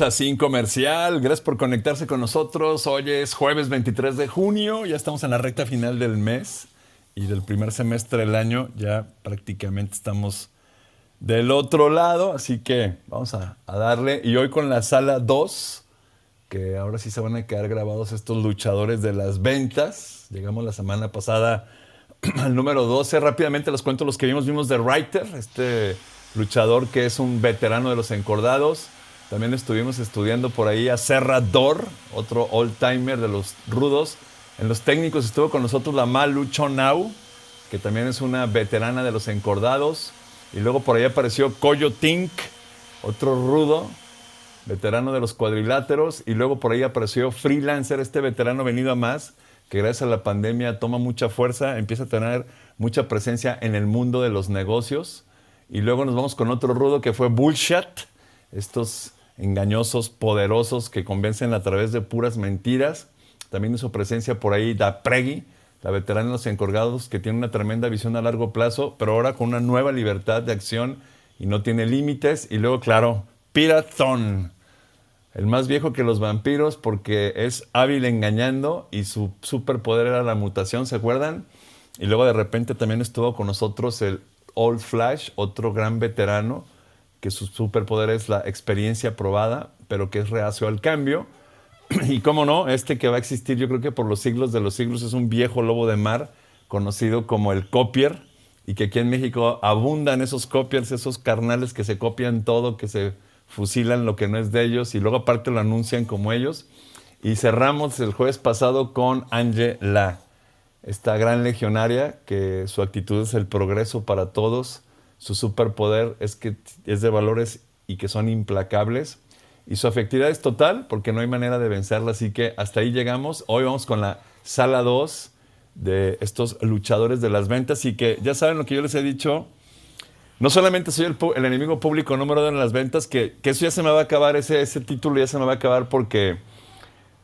Así en Comercial. Gracias por conectarse con nosotros. Hoy es jueves 23 de junio. Ya estamos en la recta final del mes y del primer semestre del año. Ya prácticamente estamos del otro lado. Así que vamos a, darle. Y hoy con la sala 2, que ahora sí se van a quedar grabados estos luchadores de las ventas. Llegamos la semana pasada al número 12. Rápidamente los cuento los que vimos. Vimos de Writer, este luchador que es un veterano de los encordados. También estuvimos estudiando por ahí a Cerrador, otro old-timer de los rudos. En los técnicos estuvo con nosotros la Malu Chonau, que también es una veterana de los encordados. Y luego por ahí apareció Coyo Tink, otro rudo, veterano de los cuadriláteros. Y luego por ahí apareció Freelancer, este veterano venido a más, que gracias a la pandemia toma mucha fuerza, empieza a tener mucha presencia en el mundo de los negocios. Y luego nos vamos con otro rudo que fue Bullshit, estos engañosos, poderosos, que convencen a través de puras mentiras. También hizo su presencia por ahí da Pregui, la veterana de los encorgados, que tiene una tremenda visión a largo plazo, pero ahora con una nueva libertad de acción y no tiene límites. Y luego, claro, Piratón, el más viejo que los vampiros porque es hábil engañando y su superpoder era la mutación, ¿se acuerdan? Y luego de repente también estuvo con nosotros el Old Flash, otro gran veterano que su superpoder es la experiencia probada, pero que es reacio al cambio. Y cómo no, este que va a existir yo creo que por los siglos de los siglos es un viejo lobo de mar conocido como el copier y que aquí en México abundan esos copiers, esos carnales que se copian todo, que se fusilan lo que no es de ellos y luego aparte lo anuncian como ellos. Y cerramos el jueves pasado con Angela, esta gran legionaria que su actitud es el progreso para todos su superpoder es que es de valores y que son implacables. Y su afectividad es total porque no hay manera de vencerla. Así que hasta ahí llegamos. Hoy vamos con la sala 2 de estos luchadores de las ventas. Y que ya saben lo que yo les he dicho. No solamente soy el, enemigo público número uno en las ventas, que, eso ya se me va a acabar, ese, ese título ya se me va a acabar porque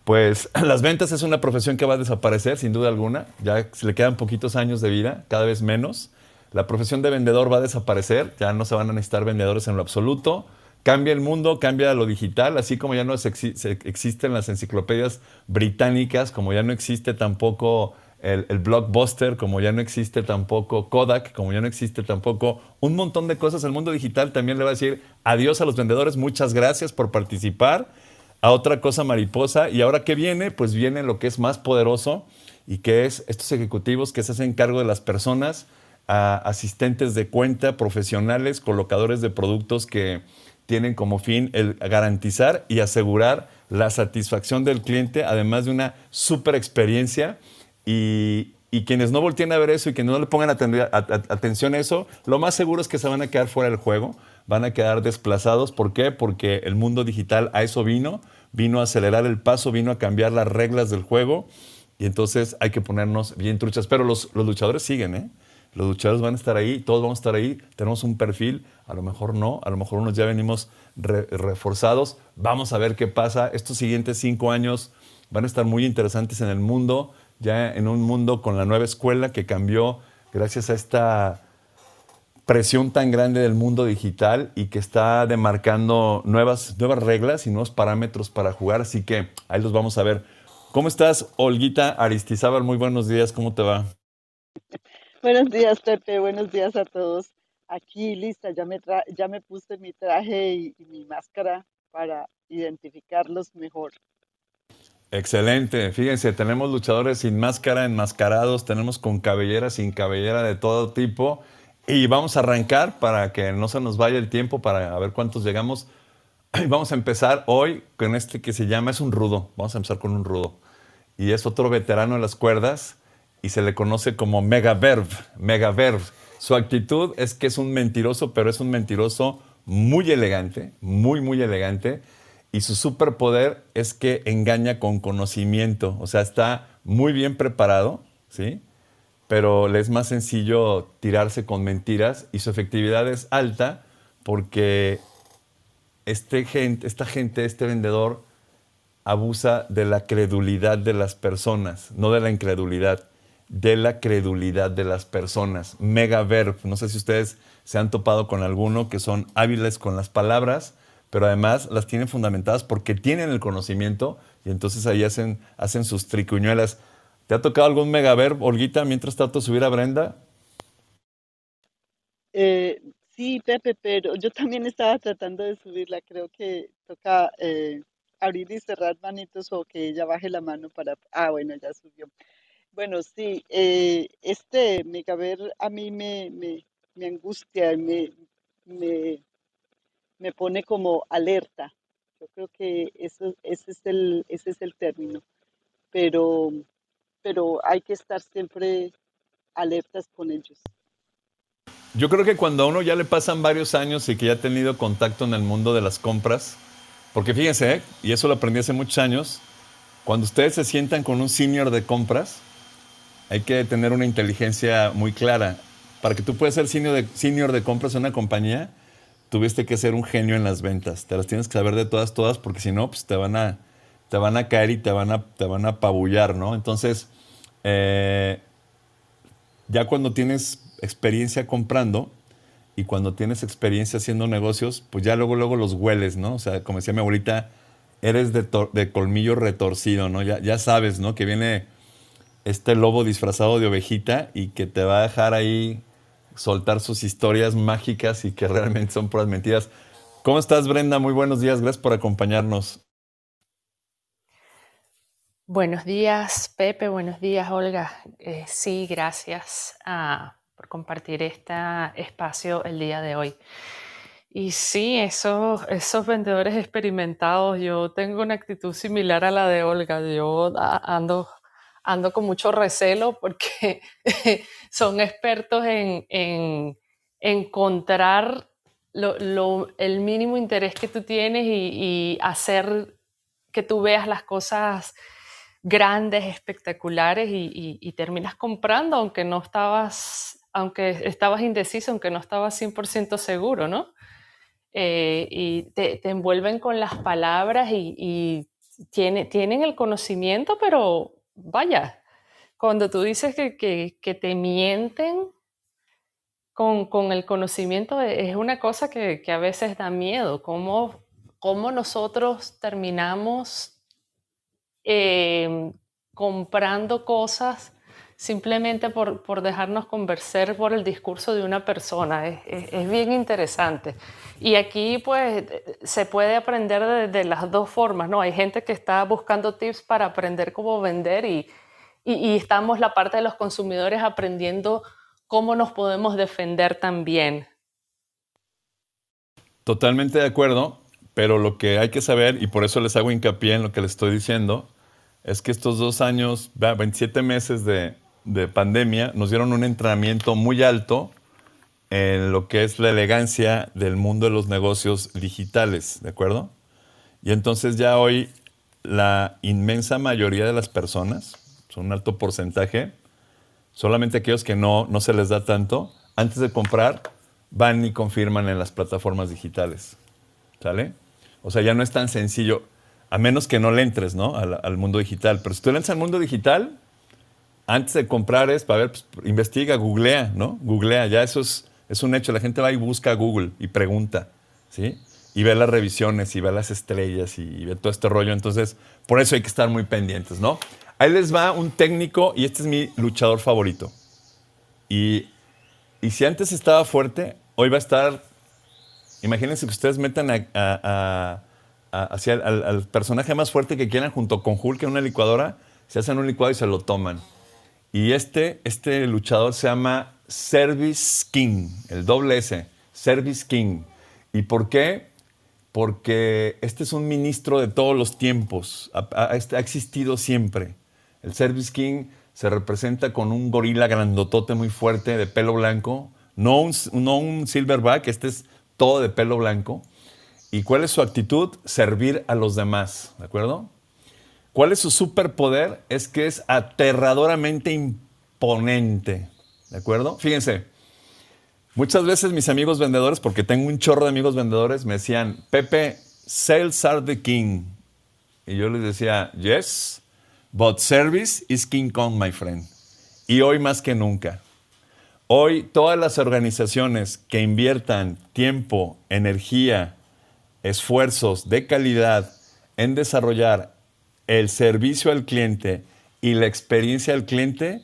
pues las ventas es una profesión que va a desaparecer sin duda alguna. Ya se le quedan poquitos años de vida, cada vez menos. La profesión de vendedor va a desaparecer, ya no se van a necesitar vendedores en lo absoluto. Cambia el mundo, cambia lo digital, así como ya no existen las enciclopedias británicas, como ya no existe tampoco el, el, blockbuster, como ya no existe tampoco Kodak, como ya no existe tampoco un montón de cosas. El mundo digital también le va a decir adiós a los vendedores, muchas gracias por participar a otra cosa mariposa. Y ahora que viene, pues viene lo que es más poderoso y que es estos ejecutivos que se hacen cargo de las personas a asistentes de cuenta, profesionales, colocadores de productos que tienen como fin el garantizar y asegurar la satisfacción del cliente, además de una super experiencia y, quienes no volteen a ver eso y que no le pongan atención a eso, lo más seguro es que se van a quedar fuera del juego, van a quedar desplazados. ¿Por qué? Porque el mundo digital a eso vino, vino a acelerar el paso, vino a cambiar las reglas del juego y entonces hay que ponernos bien truchas. Pero los, los luchadores siguen, ¿eh? Los luchadores van a estar ahí, todos vamos a estar ahí, tenemos un perfil, a lo mejor no, a lo mejor unos ya venimos reforzados, vamos a ver qué pasa. Estos siguientes cinco años van a estar muy interesantes en el mundo, ya en un mundo con la nueva escuela que cambió gracias a esta presión tan grande del mundo digital y que está demarcando nuevas, nuevas reglas y nuevos parámetros para jugar. Así que ahí los vamos a ver. ¿Cómo estás, Olguita Aristizábal? Muy buenos días, ¿cómo te va? Buenos días, Pepe. Buenos días a todos. Aquí lista, ya me, ya me puse mi traje y, mi máscara para identificarlos mejor. Excelente. Fíjense, tenemos luchadores sin máscara, enmascarados, tenemos con cabellera, sin cabellera, de todo tipo. Y vamos a arrancar para que no se nos vaya el tiempo, para ver cuántos llegamos. vamos a empezar hoy con este que se llama, es un rudo. Vamos a empezar con un rudo. Y es otro veterano de las cuerdas y se le conoce como mega mega megaverb. Su actitud es que es un mentiroso, pero es un mentiroso muy elegante, muy, muy elegante. Y su superpoder es que engaña con conocimiento. O sea, está muy bien preparado, ¿sí? Pero le es más sencillo tirarse con mentiras y su efectividad es alta porque este gente, esta gente, este vendedor, abusa de la credulidad de las personas, no de la incredulidad de la credulidad de las personas. mega verb, no sé si ustedes se han topado con alguno que son hábiles con las palabras, pero además las tienen fundamentadas porque tienen el conocimiento y entonces ahí hacen, hacen sus tricuñuelas. ¿Te ha tocado algún mega verb, Olguita, mientras trato de subir a Brenda? Eh, sí, Pepe, pero yo también estaba tratando de subirla. Creo que toca eh, abrir y cerrar manitos o que ella baje la mano para... Ah, bueno, ya subió. Bueno, sí, eh, Este, este caber, a mí me, angustia, me, me, pone como alerta. Yo creo que ese, es el, término. Pero, pero hay que estar siempre alertas con ellos. Yo creo que cuando a uno ya le pasan varios años y que ya ha tenido contacto en el mundo de las compras, porque fíjense, ¿eh? y eso lo aprendí hace muchos años, cuando ustedes se sientan con un senior de compras, hay que tener una inteligencia muy clara. Para que tú puedas ser senior de, de compras en una compañía, tuviste que ser un genio en las ventas. Te las tienes que saber de todas, todas, porque si no, pues te van a, te van a caer y te van a, van a apabullar, ¿no? Entonces, eh, ya cuando tienes experiencia comprando y cuando tienes experiencia haciendo negocios, pues ya luego, luego los hueles, ¿no? O sea, como decía mi abuelita, eres de, de colmillo retorcido, ¿no? Ya, ya sabes, ¿no? Que viene este lobo disfrazado de ovejita y que te va a dejar ahí soltar sus historias mágicas y que realmente son puras mentiras. ¿Cómo estás, Brenda? Muy buenos días, gracias por acompañarnos. Buenos días, Pepe, buenos días, Olga. Eh, sí, gracias ah, por compartir este espacio el día de hoy. Y sí, esos, esos vendedores experimentados, yo tengo una actitud similar a la de Olga. Yo ah, ando ando con mucho recelo porque son expertos en, encontrar el mínimo interés que tú tienes y, hacer que tú veas las cosas grandes, espectaculares y, terminas comprando aunque no estabas, aunque estabas indeciso, aunque no estabas 100% seguro, ¿no? Eh, y te, envuelven con las palabras y, tienen el conocimiento, pero, vaya, cuando tú dices que, te mienten con, el conocimiento, e, es una cosa que, a veces da miedo, cómo, nosotros terminamos em, comprando cosas simplemente por, por dejarnos conversar por el discurso de una persona. Es, bien interesante. Y aquí pues se puede aprender de, las dos formas, ¿no? Hay gente que está buscando tips para aprender cómo vender y, estamos la parte de los consumidores aprendiendo cómo nos podemos defender también. Totalmente de acuerdo, pero lo que hay que saber, y por eso les hago hincapié en lo que les estoy diciendo, es que estos dos años, 27 meses de, de pandemia, nos dieron un entrenamiento muy alto en lo que es la elegancia del mundo de los negocios digitales, ¿de acuerdo? Y entonces ya hoy la inmensa mayoría de las personas, son un alto porcentaje, solamente aquellos que no, no se les da tanto, antes de comprar van y confirman en las plataformas digitales, ¿sale? O sea, ya no es tan sencillo, a menos que no le entres, ¿no? Al, al mundo digital. Pero si tú le entras al mundo digital, antes de comprar es, para ver, pues, investiga, googlea, ¿no? Googlea, ya eso es, un hecho. La gente va y busca Google y pregunta, ¿sí? Y ve las revisiones y ve las estrellas y, ve todo este rollo. Entonces, por eso hay que estar muy pendientes, ¿no? Ahí les va un técnico y este es mi luchador favorito. Y, si antes estaba fuerte, hoy va a estar... Imagínense que ustedes metan hacia al, al personaje más fuerte que quieran junto con Hulk en una licuadora, se hacen un licuado y se lo toman. Y este, este luchador se llama Service King, el doble S, Service King. ¿Y por qué? Porque este es un ministro de todos los tiempos, ha, este, existido siempre. El Service King se representa con un gorila grandotote muy fuerte de pelo blanco, no no un silverback, este es todo de pelo blanco. ¿Y cuál es su actitud? Servir a los demás, ¿de acuerdo? ¿Cuál es su superpoder? Es que es aterradoramente imponente. ¿De acuerdo? Fíjense, muchas veces mis amigos vendedores, porque tengo un chorro de amigos vendedores, me decían, Pepe, sales are the king. Y yo les decía, yes, but service is King Kong, my friend. Y hoy más que nunca. Hoy todas las organizaciones que inviertan tiempo, energía, esfuerzos de calidad en desarrollar el servicio al cliente y la experiencia al cliente,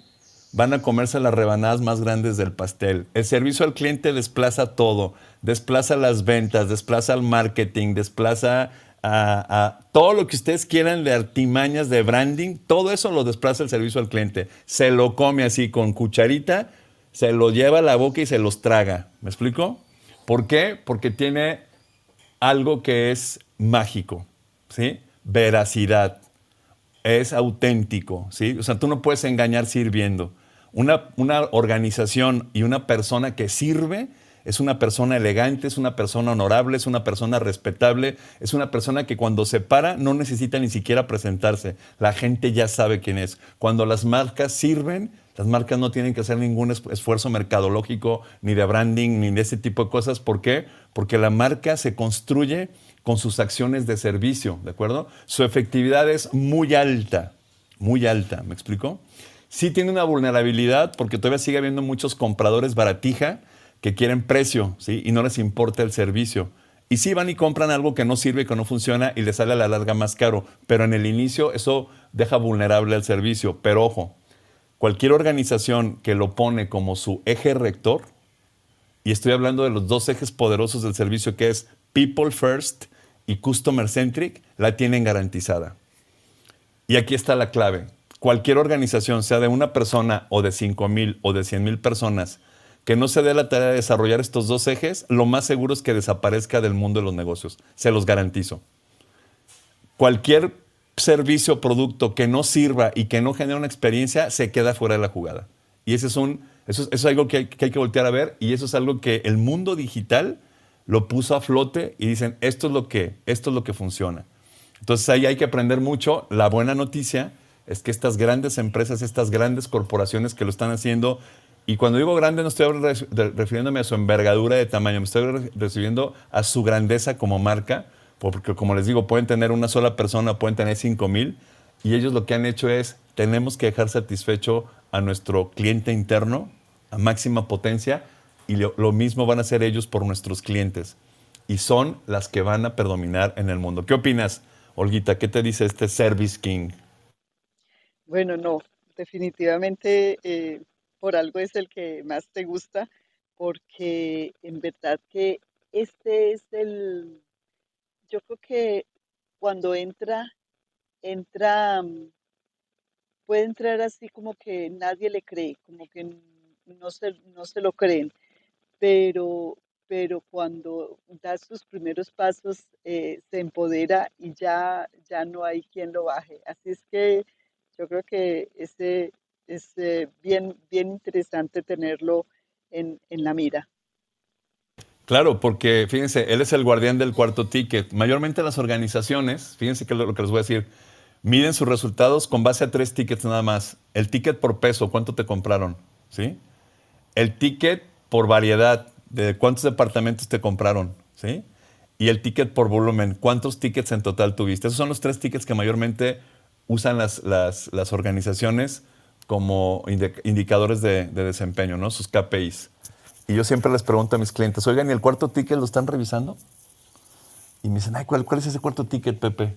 van a comerse las rebanadas más grandes del pastel. El servicio al cliente desplaza todo, desplaza las ventas, desplaza el marketing, desplaza a, todo lo que ustedes quieran de artimañas, de branding, todo eso lo desplaza el servicio al cliente. Se lo come así con cucharita, se lo lleva a la boca y se los traga. ¿Me explico? ¿Por qué? Porque tiene algo que es mágico, ¿sí? Veracidad es auténtico, ¿sí? O sea, tú no puedes engañar sirviendo. Una, una organización y una persona que sirve es una persona elegante, es una persona honorable, es una persona respetable, es una persona que cuando se para no necesita ni siquiera presentarse. La gente ya sabe quién es. Cuando las marcas sirven, las marcas no tienen que hacer ningún esfuerzo mercadológico, ni de branding, ni de ese tipo de cosas. ¿Por qué? Porque la marca se construye con sus acciones de servicio, ¿de acuerdo? Su efectividad es muy alta, muy alta, ¿me explico? Sí tiene una vulnerabilidad porque todavía sigue habiendo muchos compradores baratija que quieren precio, ¿sí? Y no les importa el servicio. Y sí van y compran algo que no sirve, que no funciona y les sale a la larga más caro, pero en el inicio eso deja vulnerable al servicio. Pero ojo, cualquier organización que lo pone como su eje rector, y estoy hablando de los dos ejes poderosos del servicio que es People First y Customer Centric, la tienen garantizada. Y aquí está la clave. Cualquier organización, sea de una persona o de 5 mil o de 100 mil personas, que no se dé la tarea de desarrollar estos dos ejes, lo más seguro es que desaparezca del mundo de los negocios. Se los garantizo. Cualquier servicio o producto que no sirva y que no genere una experiencia se queda fuera de la jugada. Y ese es eso, es algo que hay, que voltear a ver y eso es algo que el mundo digital lo puso a flote y dicen, esto es lo que, esto es lo que funciona. Entonces ahí hay que aprender mucho. La buena noticia es que estas grandes empresas, estas grandes corporaciones que lo están haciendo, y cuando digo grande no estoy refiriéndome a su envergadura de tamaño, me estoy refiriendo a su grandeza como marca, porque como les digo, pueden tener una sola persona, pueden tener 5 mil, y ellos lo que han hecho es, tenemos que dejar satisfecho a nuestro cliente interno a máxima potencia y lo, mismo van a hacer ellos por nuestros clientes. Y son las que van a predominar en el mundo. ¿Qué opinas, Olguita? ¿Qué te dice este Service King? Bueno, no, definitivamente eh, por algo es el que más te gusta, porque en verdad que este es el, yo creo que cuando entra entra, mm, puede entrar así como que nadie le cree, como que no se, no se lo creen, pero, pero cuando da sus primeros pasos eh, se empodera y ya, ya no hay quien lo baje. Así es que yo creo que ese es bien, bien interesante tenerlo en, la mira. Claro, porque fíjense, él es el guardián del cuarto ticket. Mayormente las organizaciones, fíjense que lo, lo que les voy a decir, miden sus resultados con base a tres tickets nada más. El ticket por peso, cuánto te compraron, ¿sí? El ticket por variedad, de cuántos departamentos te compraron, ¿sí? Y el ticket por volumen, cuántos tickets en total tuviste. Esos son los tres tickets que mayormente usan las, organizaciones como indicadores de, desempeño, ¿no? Sus KPIs. Y yo siempre les pregunto a mis clientes, oigan, ¿y el cuarto ticket lo están revisando? Y me dicen, ay, cuál es ese cuarto ticket, Pepe?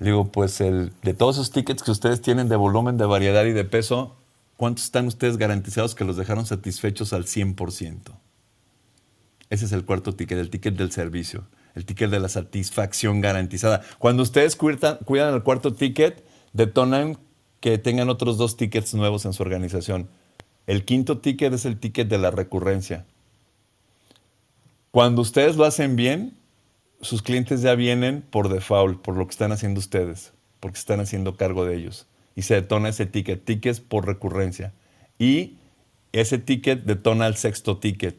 Digo, pues el, de todos esos tickets que ustedes tienen de volumen, de variedad y de peso, ¿cuántos están ustedes garantizados que los dejaron satisfechos al 100%? Ese es el cuarto ticket, el ticket del servicio, el ticket de la satisfacción garantizada. Cuando ustedes cuidan el cuarto ticket, detonan que tengan otros dos tickets nuevos en su organización. El quinto ticket es el ticket de la recurrencia. Cuando ustedes lo hacen bien, sus clientes ya vienen por default, por lo que están haciendo ustedes, porque están haciendo cargo de ellos. Y se detona ese ticket, tickets por recurrencia. Y ese ticket detona el sexto ticket,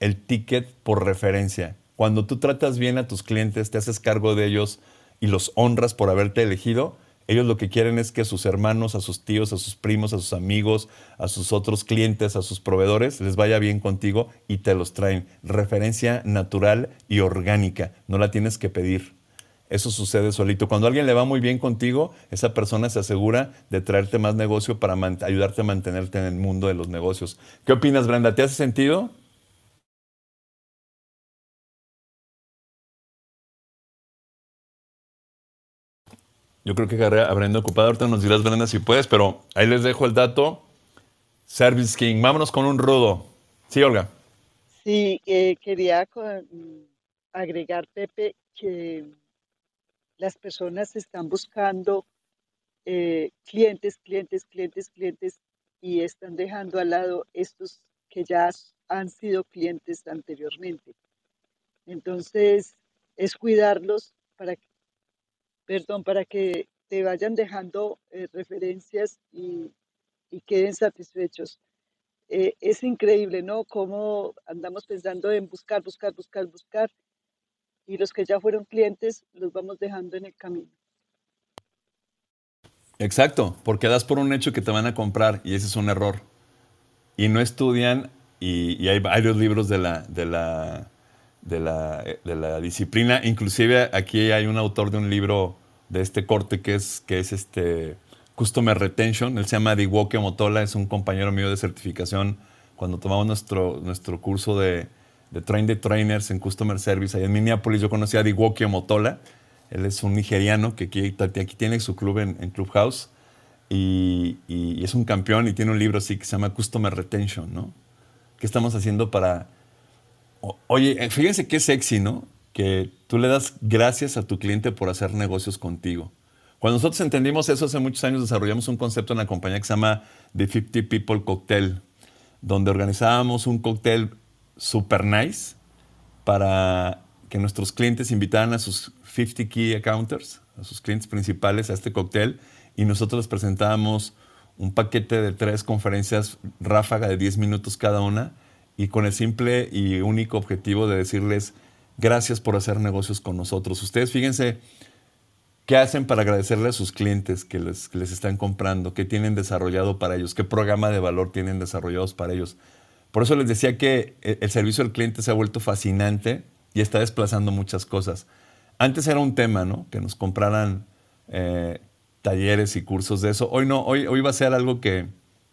el ticket por referencia. Cuando tú tratas bien a tus clientes, te haces cargo de ellos y los honras por haberte elegido, ellos lo que quieren es que a sus hermanos, a sus tíos, a sus primos, a sus amigos, a sus otros clientes, a sus proveedores, les vaya bien contigo y te los traen. Referencia natural y orgánica, no la tienes que pedir. Eso sucede solito. Cuando a alguien le va muy bien contigo, esa persona se asegura de traerte más negocio para ayudarte a mantenerte en el mundo de los negocios. ¿Qué opinas, Brenda? ¿Te hace sentido? Yo creo que Brenda ocupado. Ahorita nos dirás, Brenda, si puedes, pero ahí les dejo el dato. Service King, vámonos con un rudo. Sí, Olga. Sí, quería agregar, Pepe, que las personas están buscando eh, clientes, clientes, clientes, clientes y están dejando al lado estos que ya han sido clientes anteriormente. Entonces, es cuidarlos para que perdón, para que te vayan dejando eh, referencias y, queden satisfechos. Eh, es increíble, ¿no? Cómo andamos pensando en buscar, buscar, buscar, buscar. Y los que ya fueron clientes los vamos dejando en el camino. Exacto, porque das por un hecho que te van a comprar y ese es un error. Y no estudian, y, y hay varios libros de la, de la de la, de la, disciplina. Inclusive aquí hay un autor de un libro de este corte que es, que es este Customer Retention. Él se llama Diwoke Motola, es un compañero mío de certificación. Cuando tomamos nuestro, nuestro curso de, de Train the Trainers en Customer Service, ahí en Minneapolis, yo conocí a Diwoke Motola. Él es un nigeriano que aquí, aquí tiene su club en, Clubhouse y, y, es un campeón y tiene un libro así que se llama Customer Retention, ¿no? ¿Qué estamos haciendo para Oye, eh, fíjense qué sexy, ¿no? Que tú le das gracias a tu cliente por hacer negocios contigo. Cuando nosotros entendimos eso hace muchos años, desarrollamos un concepto en la compañía que se llama The 50 People Cocktail, donde organizábamos un cóctel super nice para que nuestros clientes invitaran a sus 50 key accounters, a sus clientes principales, a este cóctel, y nosotros les presentábamos un paquete de tres conferencias ráfaga de 10 minutos cada una y con el simple y único objetivo de decirles gracias por hacer negocios con nosotros. Ustedes fíjense qué hacen para agradecerle a sus clientes que les, están comprando, qué tienen desarrollado para ellos, qué programa de valor tienen desarrollados para ellos. Por eso les decía que eh, el servicio al cliente se ha vuelto fascinante y está desplazando muchas cosas. Antes era un tema, ¿no? Que nos compraran eh, talleres y cursos de eso. Hoy no, hoy, hoy va a ser algo que,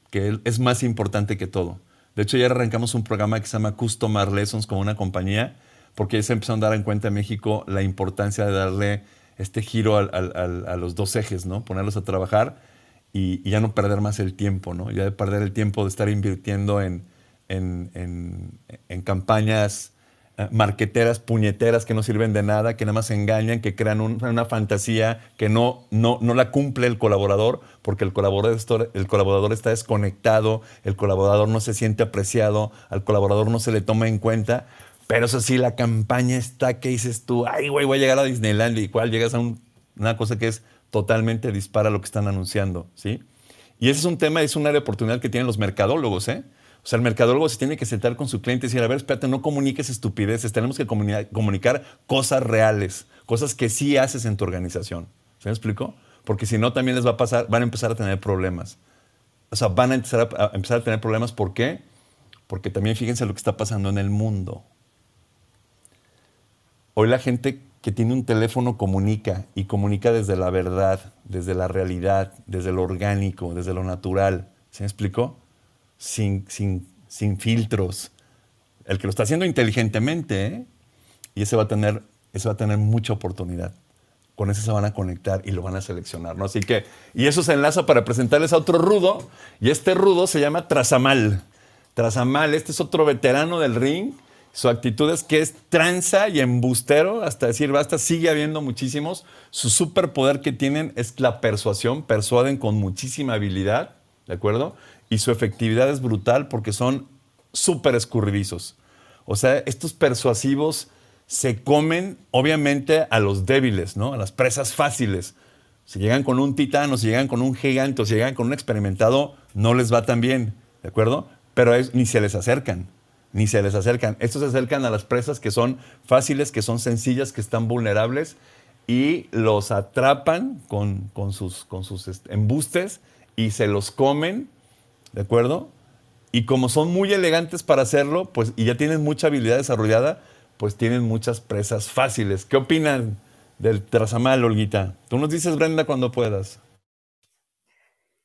que es más importante que todo. De hecho, ya arrancamos un programa que se llama Customer Lessons con una compañía, porque se empezó a dar en cuenta en México la importancia de darle este giro a los dos ejes, ¿no? Ponerlos a trabajar y, ya no perder más el tiempo, ¿no? Ya de perder el tiempo de estar invirtiendo en campañas eh, marqueteras, puñeteras que no sirven de nada, que nada más engañan, que crean una fantasía que no, no, no la cumple el colaborador, porque el colaborador, el colaborador está desconectado, el colaborador no se siente apreciado, al colaborador no se le toma en cuenta. Pero eso sí, la campaña está ¿qué dices tú, ay, güey, voy a llegar a Disneyland! y cuál llegas a una cosa que es totalmente dispara lo que están anunciando, ¿sí? Y ese es un tema, es un área de oportunidad que tienen los mercadólogos, ¿eh? O sea, el mercadólogo se tiene que sentar con su cliente y decir, a ver, espérate, no comuniques estupideces, tenemos que comunicar, cosas reales, cosas que sí haces en tu organización. ¿Se me explicó? Porque si no, también les va a pasar, van a empezar a tener problemas. O sea, van a empezar a, a empezar a tener problemas. ¿Por qué? Porque también fíjense lo que está pasando en el mundo. Hoy la gente que tiene un teléfono comunica y comunica desde la verdad, desde la realidad, desde lo orgánico, desde lo natural. ¿Se me explicó? sin, filtros. El que lo está haciendo inteligentemente, ¿eh? y ese va, a tener, ese va a tener mucha oportunidad. Con ese se van a conectar y lo van a seleccionar. Así que, y eso se enlaza para presentarles a otro rudo, y este rudo se llama Trazamal. Trazamal, este es otro veterano del ring. Su actitud es que es tranza y embustero, hasta decir basta, sigue habiendo muchísimos. Su superpoder que tienen es la persuasión, persuaden con muchísima habilidad, ¿de acuerdo? y su efectividad es brutal porque son súper escurridizos. O sea, estos persuasivos se comen, obviamente, a los débiles, ¿no? A las presas fáciles. Si llegan con un titán, si llegan con un gigante, o si llegan con un experimentado, no les va tan bien, ¿de acuerdo? Pero ni se les acercan, ni se les acercan. Estos se acercan a las presas que son fáciles, que son sencillas, que están vulnerables, y los atrapan con, sus, con sus este, embustes y se los comen ¿de acuerdo? Y como son muy elegantes para hacerlo, pues, y ya tienen mucha habilidad desarrollada, pues tienen muchas presas fáciles. ¿Qué opinan del trazamal, Olguita? Tú nos dices, Brenda, cuando puedas.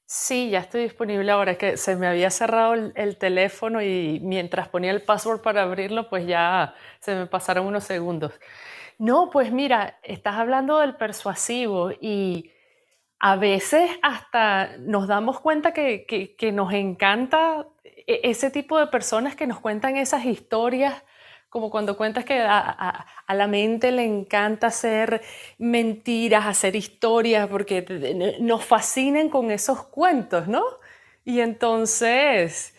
Sí, ya estoy disponible ahora. Es que se me había cerrado el, teléfono y mientras ponía el password para abrirlo, pues ya se me pasaron unos segundos. No, pues mira, estás hablando del persuasivo y a veces hasta nos damos cuenta que, nos encanta e, ese tipo de personas que nos cuentan esas historias, como cuando cuentas que a, la mente le encanta hacer mentiras, hacer historias, porque nos fascinan con esos cuentos, ¿no? Y entonces...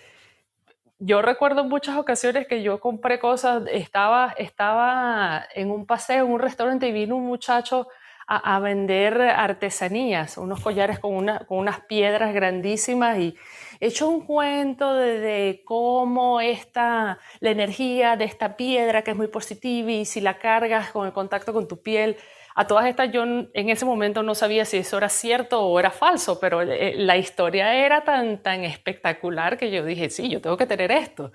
Yo recuerdo muchas ocasiones que yo compré cosas, estaba, estaba en un paseo, en un restaurante y vino un muchacho a, vender artesanías, unos collares con, unas piedras grandísimas y he hecho un cuento de, de, cómo esta, la energía de esta piedra que es muy positiva y si la cargas con el contacto con tu piel, a todas estas yo en ese momento no sabía si eso era cierto o era falso, pero eh, la historia era tan, tan espectacular que yo dije, sí, yo tengo que tener esto.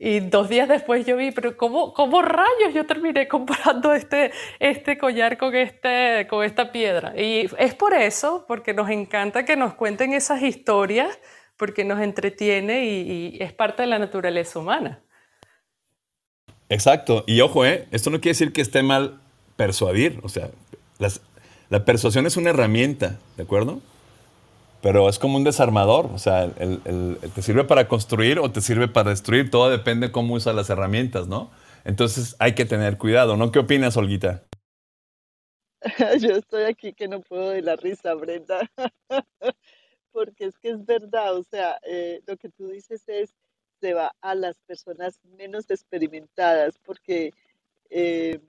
Y dos días después yo vi, pero ¿cómo, cómo rayos yo terminé comprando este, este collar con, este, con esta piedra? Y es por eso, porque nos encanta que nos cuenten esas historias, porque nos entretiene y, y es parte de la naturaleza humana. Exacto. Y ojo, ¿eh? esto no quiere decir que esté mal persuadir. O sea, la persuasión es una herramienta, ¿de acuerdo? Pero es como un desarmador. O sea, el, te sirve para construir o te sirve para destruir. Todo depende cómo usas las herramientas, ¿no? Entonces hay que tener cuidado, ¿no? ¿Qué opinas, Olguita? Yo estoy aquí que no puedo de la risa, Brenda, porque es que es verdad, o sea, eh, lo que tú dices es, se va a las personas menos experimentadas, porque eh,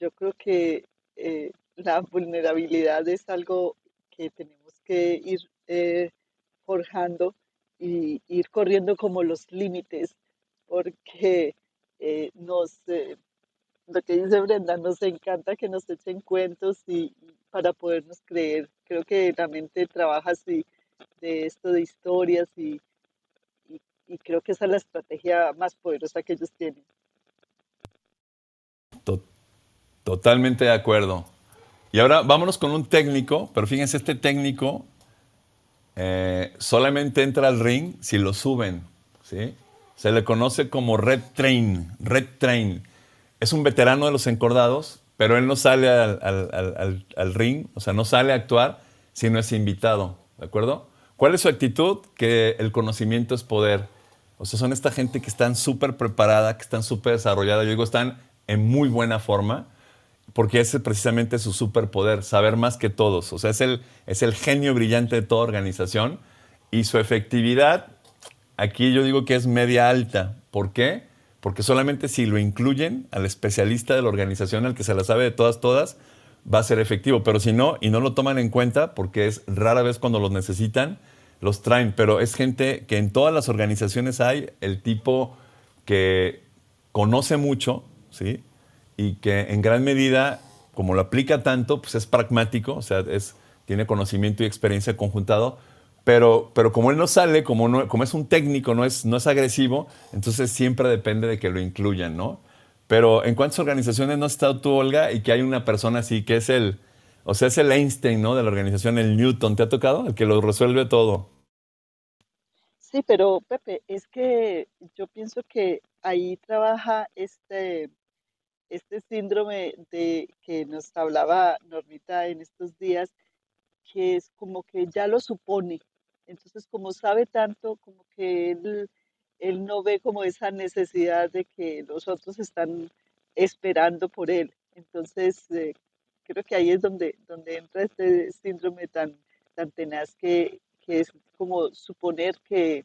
yo creo que eh, la vulnerabilidad es algo que tenemos que ir eh, forjando y ir corriendo como los límites, porque eh, nos, lo que dice Brenda, nos encanta que nos echen cuentos y, para podernos creer. Creo que la mente trabaja así, de esto de historias y creo que esa es la estrategia más poderosa que ellos tienen. Totalmente de acuerdo. Y ahora vámonos con un técnico, pero fíjense, este técnico eh, solamente entra al ring si lo suben. ¿sí? Se le conoce como Red Train. Red Train. Es un veterano de los encordados, pero él no sale al, al ring, o sea, no sale a actuar si no es invitado. ¿De acuerdo? ¿Cuál es su actitud? Que el conocimiento es poder. O sea, son esta gente que están súper preparada, que están súper desarrollada. Yo digo, están en muy buena forma porque ese es precisamente su superpoder, saber más que todos. O sea, es el, genio brillante de toda organización y su efectividad, aquí yo digo que es media alta. ¿Por qué? Porque solamente si lo incluyen al especialista de la organización, al que se la sabe de todas, todas, va a ser efectivo. Pero si no, y no lo toman en cuenta, porque es rara vez cuando los necesitan, los traen. Pero es gente que en todas las organizaciones hay el tipo que conoce mucho, ¿sí? y que en gran medida, como lo aplica tanto, pues es pragmático, o sea, es, tiene conocimiento y experiencia conjuntado, pero, pero como él no sale, como, no, como es un técnico, no es, no es agresivo, entonces siempre depende de que lo incluyan, ¿no? Pero ¿en cuántas organizaciones no has estado tú, Olga, y que hay una persona así que es el, o sea, es el Einstein, ¿no? De la organización, el Newton, ¿te ha tocado? El que lo resuelve todo. Sí, pero Pepe, es que yo pienso que ahí trabaja este, este síndrome de que nos hablaba Normita en estos días, que es como que ya lo supone. Entonces, como sabe tanto, como que él, él no ve como esa necesidad de que los otros están esperando por él. Entonces, eh, creo que ahí es donde, donde entra este síndrome tan, tan tenaz que, que es como suponer que,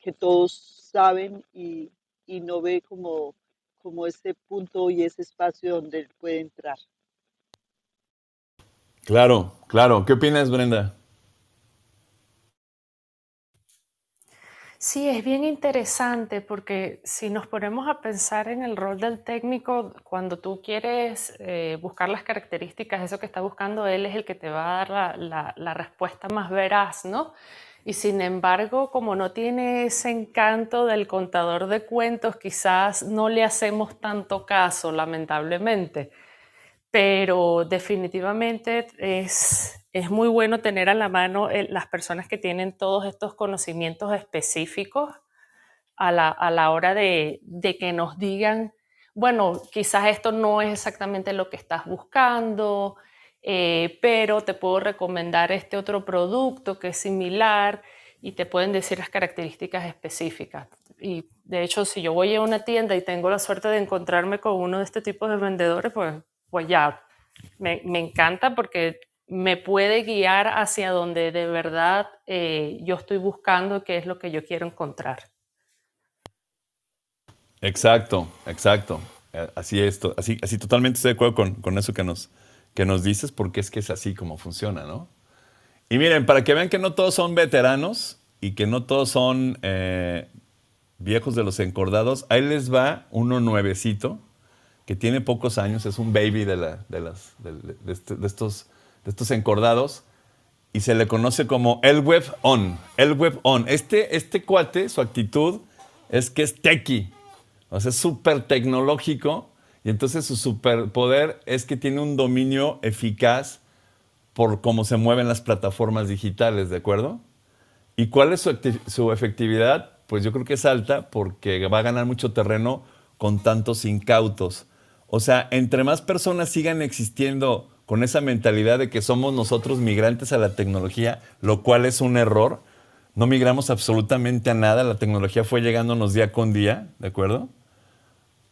que todos saben y, y no ve como como ese punto y ese espacio donde él puede entrar. Claro, claro. ¿Qué opinas, Brenda? Sí, es bien interesante porque si nos ponemos a pensar en el rol del técnico, cuando tú quieres eh, buscar las características, eso que está buscando él es el que te va a dar la respuesta más veraz, ¿no? Y sin embargo, como no tiene ese encanto del contador de cuentos, quizás no le hacemos tanto caso, lamentablemente. Pero definitivamente es, muy bueno tener a la mano eh, las personas que tienen todos estos conocimientos específicos a la, hora de, de que nos digan, bueno, quizás esto no es exactamente lo que estás buscando, eh, pero te puedo recomendar este otro producto que es similar y te pueden decir las características específicas. Y de hecho, si yo voy a una tienda y tengo la suerte de encontrarme con uno de este tipo de vendedores, pues, pues ya, me, encanta porque me puede guiar hacia donde de verdad eh, yo estoy buscando, qué es lo que yo quiero encontrar. Exacto, exacto. Eh, así es, así, así totalmente estoy de acuerdo con eso que nos, que nos dices porque es que es así como funciona, ¿no? Y miren, para que vean que no todos son veteranos y que no todos son eh, viejos de los encordados, ahí les va uno nuevecito que tiene pocos años, es un baby de, la, las, este, de, estos, de estos encordados y se le conoce como el web on. El web on. Este, este cuate, su actitud es que es techie, o sea, es súper tecnológico y entonces su superpoder es que tiene un dominio eficaz por cómo se mueven las plataformas digitales, ¿de acuerdo? ¿Y cuál es su, efectividad? Pues yo creo que es alta porque va a ganar mucho terreno con tantos incautos. O sea, entre más personas sigan existiendo con esa mentalidad de que somos nosotros migrantes a la tecnología, lo cual es un error, no migramos absolutamente a nada, la tecnología fue llegándonos día con día, ¿de acuerdo?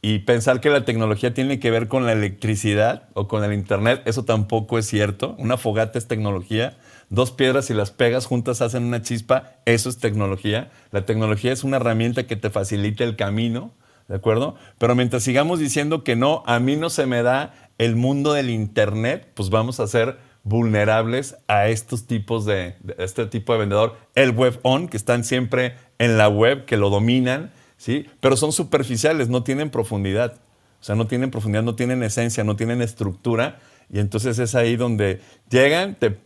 y pensar que la tecnología tiene que ver con la electricidad o con el Internet, eso tampoco es cierto. Una fogata es tecnología. Dos piedras, y las pegas juntas, hacen una chispa. Eso es tecnología. La tecnología es una herramienta que te facilita el camino, ¿de acuerdo? Pero mientras sigamos diciendo que no, a mí no se me da el mundo del Internet, pues vamos a ser vulnerables a estos tipos de, este tipo de vendedor. El web on, que están siempre en la web, que lo dominan ¿sí? Pero son superficiales, no tienen profundidad. O sea, no tienen profundidad, no tienen esencia, no tienen estructura. Y entonces es ahí donde llegan, te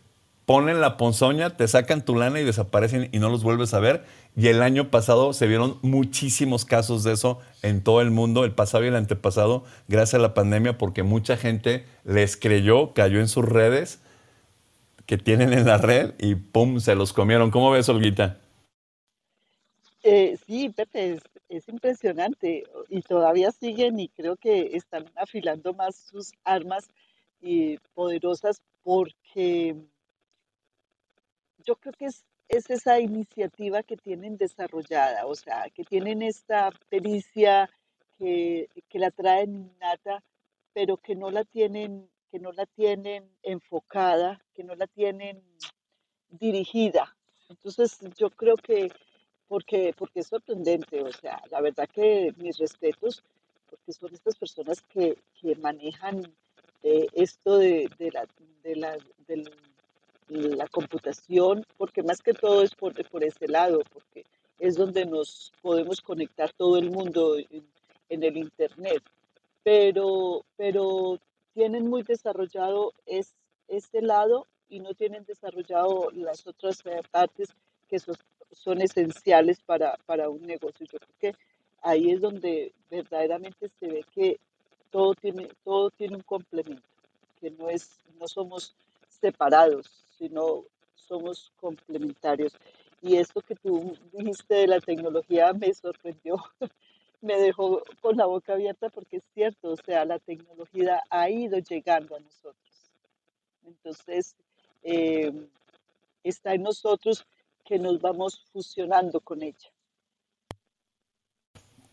ponen la ponzoña, te sacan tu lana y desaparecen y no los vuelves a ver. Y el año pasado se vieron muchísimos casos de eso en todo el mundo, el pasado y el antepasado, gracias a la pandemia, porque mucha gente les creyó, cayó en sus redes que tienen en la red y ¡pum! se los comieron. ¿Cómo ves, Olguita? Eh, sí, Pepe, es impresionante y todavía siguen y creo que están afilando más sus armas y eh, poderosas porque yo creo que es, esa iniciativa que tienen desarrollada, o sea, que tienen esta pericia que, que la traen innata, pero que no la tienen, que no la tienen enfocada, que no la tienen dirigida. Entonces yo creo que porque, porque es sorprendente, o sea, la verdad que mis respetos, porque son estas personas que, manejan eh, esto de, la, de, la, la, computación, porque más que todo es por, por ese lado, porque es donde nos podemos conectar todo el mundo en, el Internet, pero, pero tienen muy desarrollado es, este lado y no tienen desarrollado las otras eh, partes que, son, son esenciales para, un negocio. Yo creo que ahí es donde verdaderamente se ve que todo tiene, todo tiene un complemento, que no, es, no somos separados, sino somos complementarios. Y esto que tú dijiste de la tecnología me sorprendió, me dejó con la boca abierta porque es cierto, o sea, la tecnología ha ido llegando a nosotros. Entonces, eh, está en nosotros que nos vamos fusionando con ella.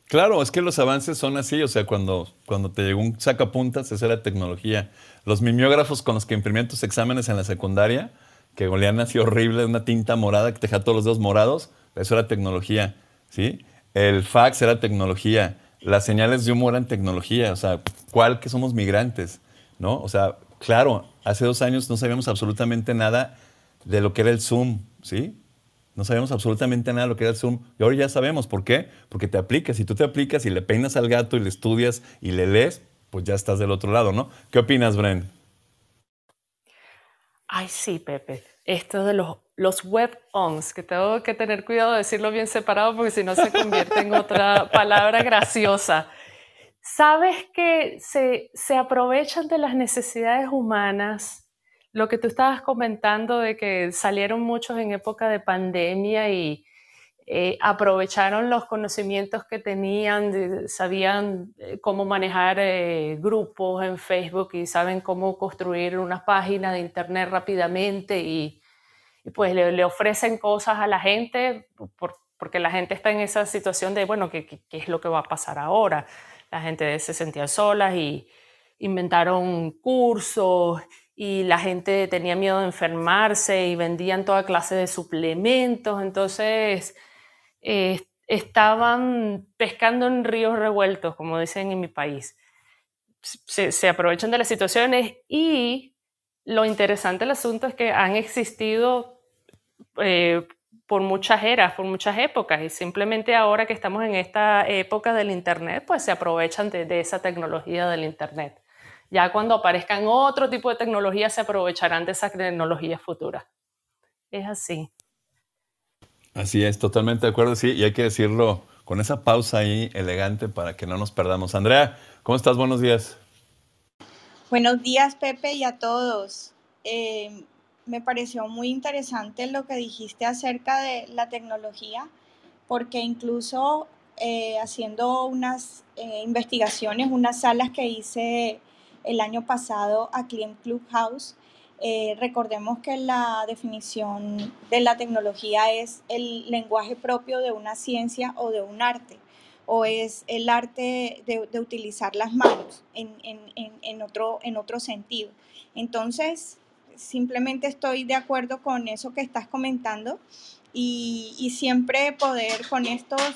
Claro, es que los avances son así, o sea, cuando, cuando te llegó un sacapuntas, esa era tecnología. Los mimeógrafos con los que imprimían tus exámenes en la secundaria, que golean así horrible, una tinta morada que te deja todos los dedos morados, eso era tecnología, ¿sí? El fax era tecnología, las señales de humo eran tecnología, o sea, ¿cuál que somos migrantes? ¿No? O sea, claro, hace dos años no sabíamos absolutamente nada de lo que era el Zoom, ¿sí? No sabíamos absolutamente nada de lo que era el Zoom. Y ahora ya sabemos. ¿Por qué? Porque te aplicas. Si tú te aplicas y le peinas al gato y le estudias y le lees, pues ya estás del otro lado, ¿no? ¿Qué opinas, Bren? Ay, sí, Pepe. Esto de los, web-ons, que tengo que tener cuidado de decirlo bien separado porque si no se convierte en otra palabra graciosa. Sabes que se, se aprovechan de las necesidades humanas lo que tú estabas comentando de que salieron muchos en época de pandemia y eh, aprovecharon los conocimientos que tenían, sabían eh, cómo manejar eh, grupos en Facebook y saben cómo construir una página de internet rápidamente y, pues le, ofrecen cosas a la gente porque la gente está en esa situación de, bueno, ¿qué, qué es lo que va a pasar ahora? La gente se sentía sola y inventaron cursos y la gente tenía miedo de enfermarse y vendían toda clase de suplementos, entonces eh, estaban pescando en ríos revueltos, como dicen en mi país. Se, aprovechan de las situaciones y lo interesante del asunto es que han existido eh, por muchas eras, por muchas épocas, y simplemente ahora que estamos en esta época del Internet, pues se aprovechan de esa tecnología del Internet. Ya cuando aparezcan otro tipo de tecnologías, se aprovecharán de esas tecnologías futuras. Es así. Así es, totalmente de acuerdo, sí, y hay que decirlo con esa pausa ahí elegante para que no nos perdamos. Andrea, ¿cómo estás? Buenos días. Buenos días, Pepe, y a todos. Eh, me pareció muy interesante lo que dijiste acerca de la tecnología, porque incluso eh, haciendo unas eh, investigaciones, unas salas que hice el año pasado aquí en Clubhouse. Eh, recordemos que la definición de la tecnología es el lenguaje propio de una ciencia o de un arte, o es el arte de, utilizar las manos en, otro, en otro sentido. Entonces, simplemente estoy de acuerdo con eso que estás comentando. Y, siempre poder con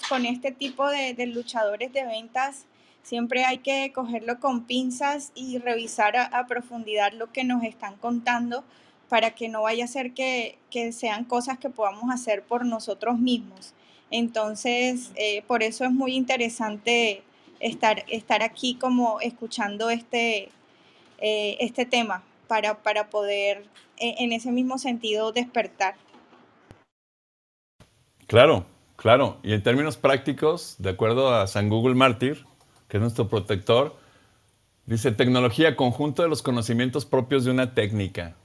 con este tipo de luchadores de ventas Siempre hay que cogerlo con pinzas y revisar a, profundidad lo que nos están contando para que no vaya a ser que, sean cosas que podamos hacer por nosotros mismos. Entonces, eh, por eso es muy interesante estar, estar aquí como escuchando este, eh, este tema para, poder e, en ese mismo sentido despertar. Claro, claro. Y en términos prácticos, de acuerdo a San Google Mártir, que es nuestro protector, dice tecnología, conjunto de los conocimientos propios de una técnica,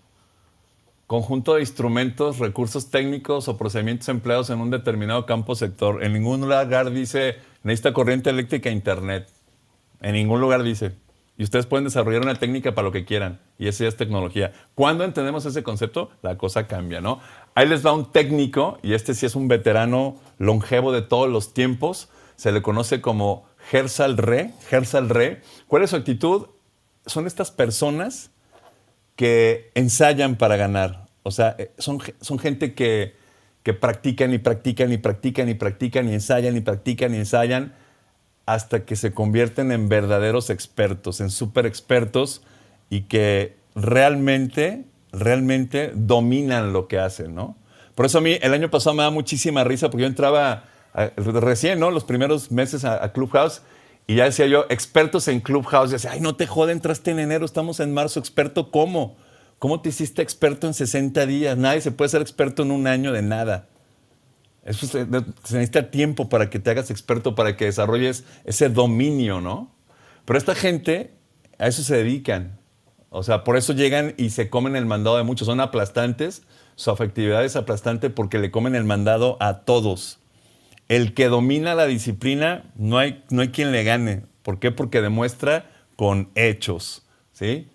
conjunto de instrumentos, recursos técnicos o procedimientos empleados en un determinado campo sector. En ningún lugar dice necesita corriente eléctrica e internet. En ningún lugar dice. Y ustedes pueden desarrollar una técnica para lo que quieran. Y esa ya es tecnología. Cuando entendemos ese concepto, la cosa cambia, ¿no? Ahí les va un técnico, y este sí es un veterano longevo de todos los tiempos. Se le conoce como Gersal Re. Gersal Re. ¿Cuál es su actitud? Son estas personas que ensayan para ganar. O sea, eh, son, son gente que, que practican y practican y practican y practican y ensayan y practican y ensayan hasta que se convierten en verdaderos expertos, en super expertos y que realmente, realmente dominan lo que hacen, ¿no? Por eso a mí el año pasado me da muchísima risa porque yo entraba recién, ¿no? Los primeros meses a, Clubhouse. Y ya decía yo, expertos en Clubhouse. Ya decía, ay, no te jode, entraste en enero, estamos en marzo, experto, ¿cómo? ¿Cómo te hiciste experto en 60 días? Nadie se puede ser experto en un año de nada. Eso eh, se necesita tiempo para que te hagas experto, para que desarrolles ese dominio, ¿no? Pero esta gente, a eso se dedican. O sea, por eso llegan y se comen el mandado de muchos. Son aplastantes, su afectividad es aplastante porque le comen el mandado a todos el que domina la disciplina no hay, no hay quien le gane. ¿Por qué? Porque demuestra con hechos, ¿sí?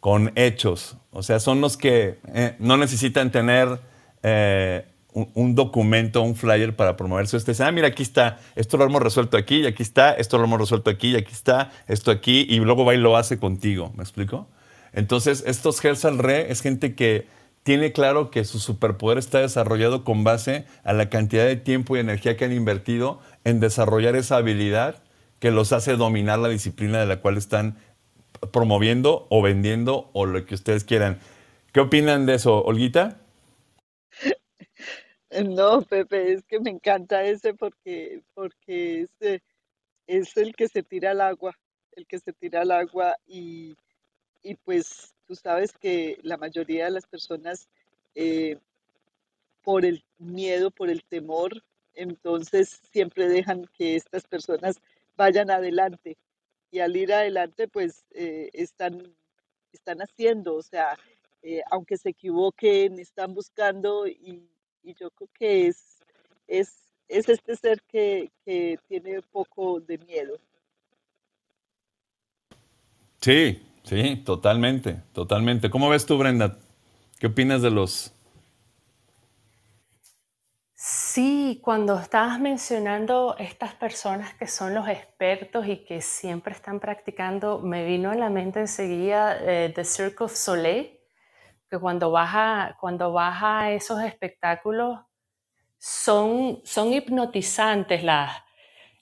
Con hechos. O sea, son los que eh, no necesitan tener eh, un, documento, un flyer para promover su este. Ah, mira, aquí está, esto lo hemos resuelto aquí, y aquí está, esto lo hemos resuelto aquí, y aquí está, esto aquí, y luego va y lo hace contigo. ¿Me explico? Entonces, estos Herzl Re es gente que tiene claro que su superpoder está desarrollado con base a la cantidad de tiempo y energía que han invertido en desarrollar esa habilidad que los hace dominar la disciplina de la cual están promoviendo o vendiendo o lo que ustedes quieran. ¿Qué opinan de eso, Olguita? No, Pepe, es que me encanta ese porque, porque es, eh, es el que se tira al agua, el que se tira al agua y, y pues Tú sabes que la mayoría de las personas, eh, por el miedo, por el temor, entonces siempre dejan que estas personas vayan adelante. Y al ir adelante, pues eh, están, están haciendo, o sea, eh, aunque se equivoquen, están buscando y, yo creo que es, es, este ser que, tiene poco de miedo. Sí, Sí, totalmente, totalmente. ¿Cómo ves tú, Brenda? ¿Qué opinas de los... Sí, cuando estabas mencionando estas personas que son los expertos y que siempre están practicando, me vino a la mente enseguida eh, The Cirque of Soleil, que cuando baja, cuando esos espectáculos son, son hipnotizantes las,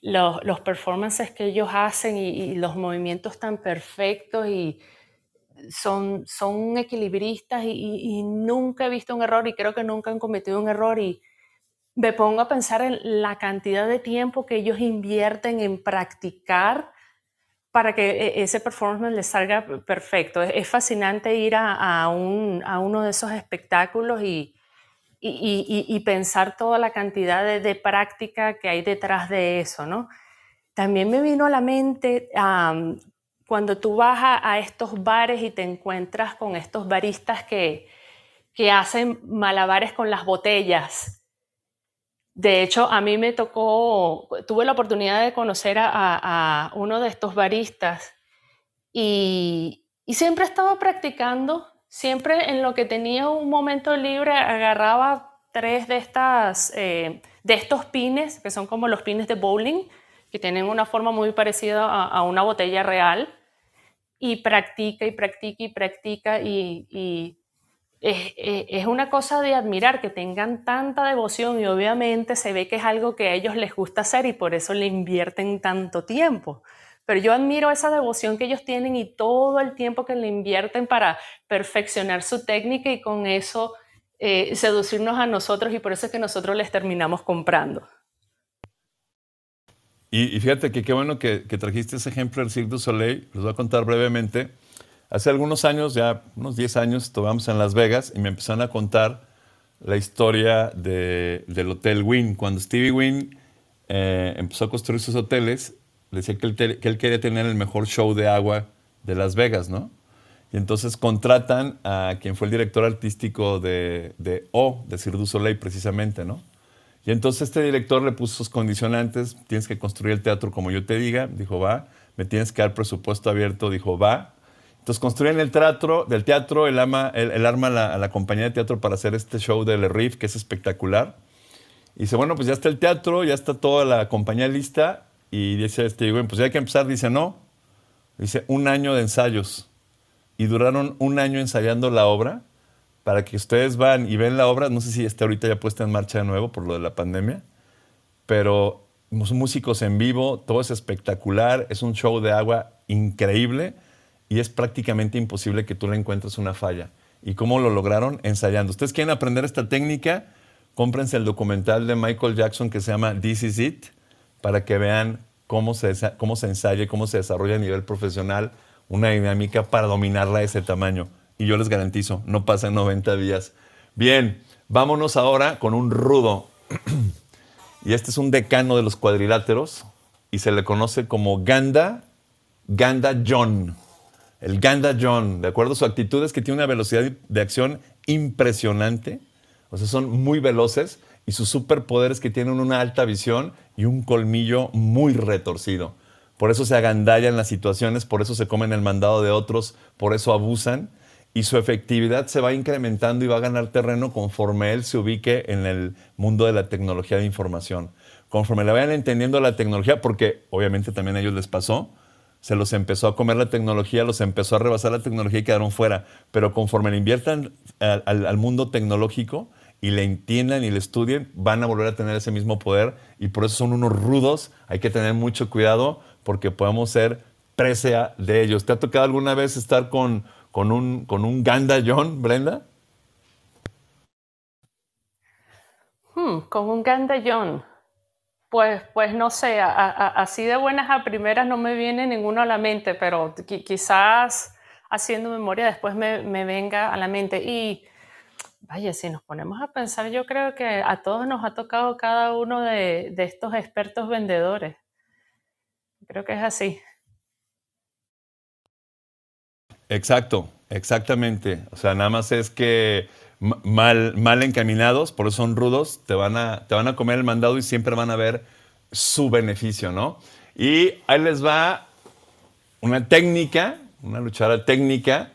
los, los performances que ellos hacen y, los movimientos tan perfectos y son, son equilibristas y, nunca he visto un error y creo que nunca han cometido un error y me pongo a pensar en la cantidad de tiempo que ellos invierten en practicar para que e, ese performance les salga perfecto. Es, fascinante ir a, a uno de esos espectáculos y, y, pensar toda la cantidad de, práctica que hay detrás de eso, ¿no? También me vino a la mente cuando tú vas a, estos bares y te encuentras con estos baristas que, que hacen malabares con las botellas. De hecho, a mí me tocó, tuve la oportunidad de conocer a, uno de estos baristas y, y siempre estaba practicando siempre en lo que tenía un momento libre agarraba tres de eh, de estos pines, que son como los pines de bowling, que tienen una forma muy parecida a, una botella real, y practica y practica y practica y, es, una cosa de admirar que tengan tanta devoción y obviamente se ve que es algo que a ellos les gusta hacer y por eso le invierten tanto tiempo pero yo admiro esa devoción que ellos tienen y todo el tiempo que le invierten para perfeccionar su técnica y con eso eh, seducirnos a nosotros y por eso es que nosotros les terminamos comprando. Y, fíjate que qué bueno que, trajiste ese ejemplo del Cirque du Soleil, les voy a contar brevemente. Hace algunos años, ya unos 10 años, estuvimos en Las Vegas y me empezaron a contar la historia del Hotel Wynn. Cuando Stevie Wynn eh, empezó a construir sus hoteles, decía que él, quería tener el mejor show de agua de Las Vegas, ¿no? Y entonces contratan a quien fue el director artístico de, de O, de Cirque du Soleil, precisamente, ¿no? Y entonces este director le puso sus condicionantes, tienes que construir el teatro como yo te diga, dijo, va, me tienes que dar presupuesto abierto, dijo, va. Entonces construyen el teatro, del teatro, el ama, el arma a la compañía de teatro para hacer este show del Le Riff, que es espectacular. Y dice, bueno, pues ya está el teatro, ya está toda la compañía lista, y dice este güey, pues ya hay que empezar. Dice, no. Dice, un año de ensayos. Y duraron un año ensayando la obra para que ustedes van y ven la obra. No sé si está ahorita ya puesta en marcha de nuevo por lo de la pandemia, pero músicos en vivo, todo es espectacular, es un show de agua increíble y es prácticamente imposible que tú le encuentres una falla. ¿Y cómo lo lograron? Ensayando. ¿Ustedes quieren aprender esta técnica? Cómprense el documental de Michael Jackson que se llama This Is It para que vean cómo se, cómo se ensaya y cómo se desarrolla a nivel profesional una dinámica para dominarla de ese tamaño. Y yo les garantizo, no pasan 90 días. Bien, vámonos ahora con un rudo. y este es un decano de los cuadriláteros y se le conoce como Ganda, Ganda John. El Ganda John, de acuerdo, su actitud es que tiene una velocidad de acción impresionante. O sea, son muy veloces y sus superpoderes que tienen una alta visión y un colmillo muy retorcido. Por eso se agandallan las situaciones, por eso se comen el mandado de otros, por eso abusan y su efectividad se va incrementando y va a ganar terreno conforme él se ubique en el mundo de la tecnología de información. Conforme le vayan entendiendo la tecnología, porque obviamente también a ellos les pasó, se los empezó a comer la tecnología, los empezó a rebasar la tecnología y quedaron fuera. Pero conforme le inviertan al mundo tecnológico, y le entiendan y le estudien, van a volver a tener ese mismo poder y por eso son unos rudos. Hay que tener mucho cuidado porque podemos ser presa de ellos. ¿Te ha tocado alguna vez estar con, con un, con un gandallón, Brenda? Hmm, con un gandallón. Pues, pues no sé, así de buenas a primeras no me viene ninguno a la mente, pero quizás haciendo memoria después me, me venga a la mente. Y vaya, si nos ponemos a pensar, yo creo que a todos nos ha tocado cada uno de, estos expertos vendedores. Creo que es así. Exacto, exactamente. O sea, nada más es que mal, mal encaminados, por eso son rudos, te van, a, te van a comer el mandado y siempre van a ver su beneficio, ¿no? Y ahí les va una técnica, una luchadora técnica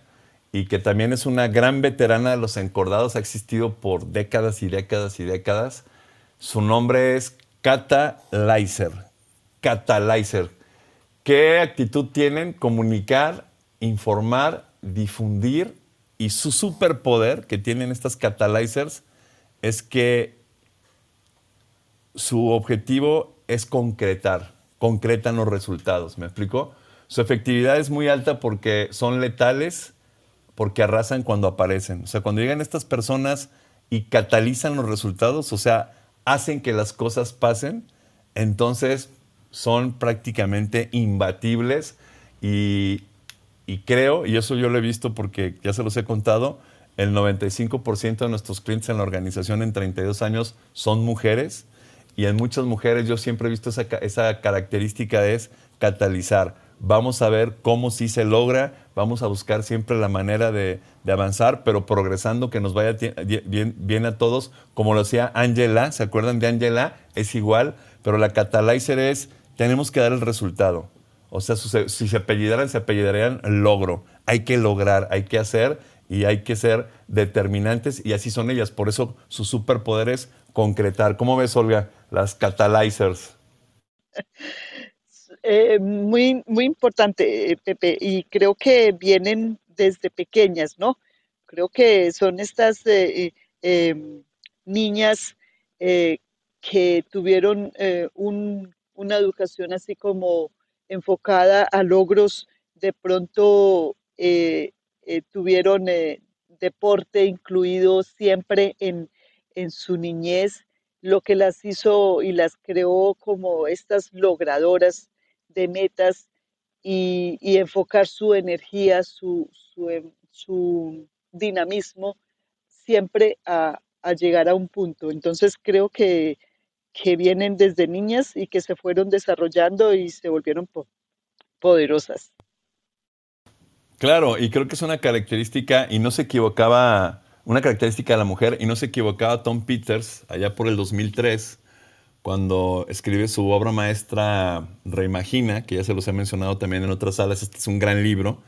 y que también es una gran veterana de los encordados, ha existido por décadas y décadas y décadas. Su nombre es Catalyzer. Catalyzer. ¿Qué actitud tienen? Comunicar, informar, difundir y su superpoder que tienen estas catalyzers es que su objetivo es concretar, concretan los resultados, ¿me explico? Su efectividad es muy alta porque son letales, porque arrasan cuando aparecen. O sea, cuando llegan estas personas y catalizan los resultados, o sea, hacen que las cosas pasen, entonces son prácticamente imbatibles y, creo, y eso yo lo he visto porque ya se los he contado, el 95% de nuestros clientes en la organización en 32 años son mujeres y en muchas mujeres yo siempre he visto esa característica es catalizar vamos a ver cómo sí se logra, vamos a buscar siempre la manera de, avanzar, pero progresando, que nos vaya bien, a todos, como lo hacía Angela, ¿se acuerdan de Angela? Es igual, pero la catalyzer es, tenemos que dar el resultado. O sea, si se apellidaran, se apellidarían logro. Hay que lograr, hay que hacer y hay que ser determinantes y así son ellas. Por eso su superpoder es concretar. ¿Cómo ves, Olga, las catalyzers? Eh, muy, muy importante, eh, Pepe, y creo que vienen desde pequeñas, ¿no? Creo que son estas eh, niñas que tuvieron una educación así como enfocada a logros, de pronto tuvieron deporte incluido siempre en, en su niñez, lo que las hizo y las creó como estas logradoras de metas y, enfocar su energía, su, em, dinamismo siempre a, llegar a un punto. Entonces creo que, vienen desde niñas y que se fueron desarrollando y se volvieron poderosas. Claro, y creo que es una característica, y no se equivocaba, una característica de la mujer, y no se equivocaba Tom Peters allá por el 2003, cuando escribe su obra maestra Reimagina, que ya se los he mencionado también en otras salas, este es un gran libro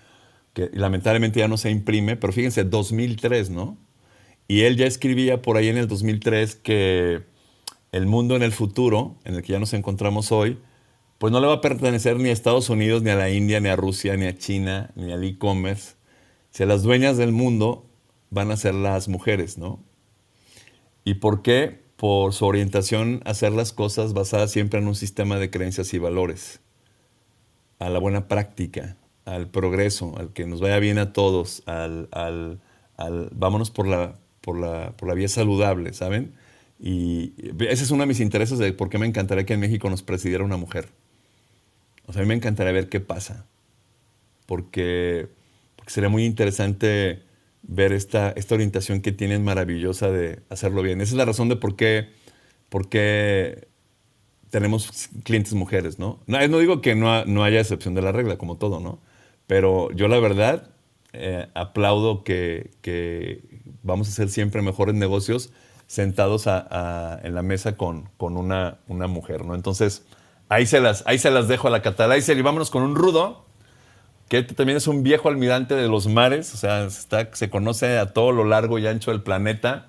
que lamentablemente ya no se imprime, pero fíjense, 2003, ¿no? Y él ya escribía por ahí en el 2003 que el mundo en el futuro, en el que ya nos encontramos hoy, pues no le va a pertenecer ni a Estados Unidos, ni a la India, ni a Rusia, ni a China, ni al e-commerce. Si a las dueñas del mundo van a ser las mujeres, ¿no? ¿Y por qué? por su orientación a hacer las cosas basadas siempre en un sistema de creencias y valores, a la buena práctica, al progreso, al que nos vaya bien a todos, al, vámonos por la, por, la, por la vía saludable, ¿saben? Y ese es uno de mis intereses de por qué me encantaría que en México nos presidiera una mujer. O sea, a mí me encantaría ver qué pasa, porque, porque sería muy interesante ver esta, esta orientación que tienen maravillosa de hacerlo bien. Esa es la razón de por qué, por tenemos clientes mujeres, ¿no? No, no digo que no, haya excepción de la regla, como todo, ¿no? Pero yo la verdad eh, aplaudo que, vamos a ser siempre mejores negocios sentados en la mesa con, con una, una, mujer, ¿no? Entonces, ahí se, las, ahí se las dejo a la catalá y vámonos con un rudo que este también es un viejo almirante de los mares, o sea, está, se conoce a todo lo largo y ancho del planeta.